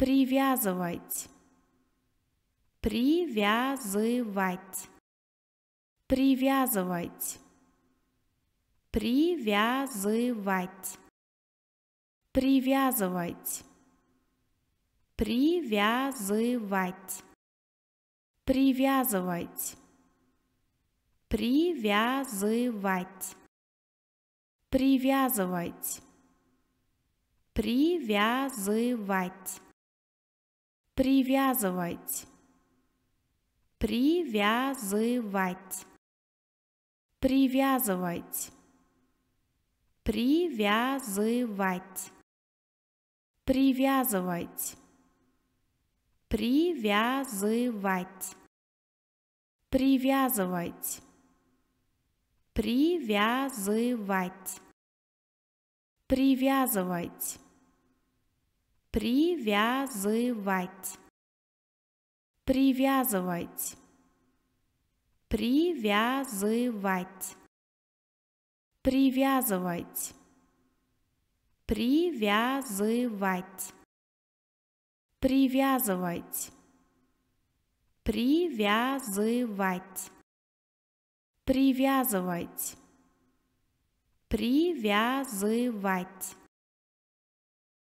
Привязывать. Привязывать. Привязывать. Привязывать. Привязывать. Привязывать. Привязывать. Привязывать. Привязывать. Привязывать. Привязывать. Привязывать. Привязывать. Привязывать. Привязывать. Привязывать. Привязывать. Привязывать. Привязывать. Привязывать. Привязывать. Привязывать. Привязывать. Привязывать. Привязывать. Привязывать. Привязывать. Привязывать.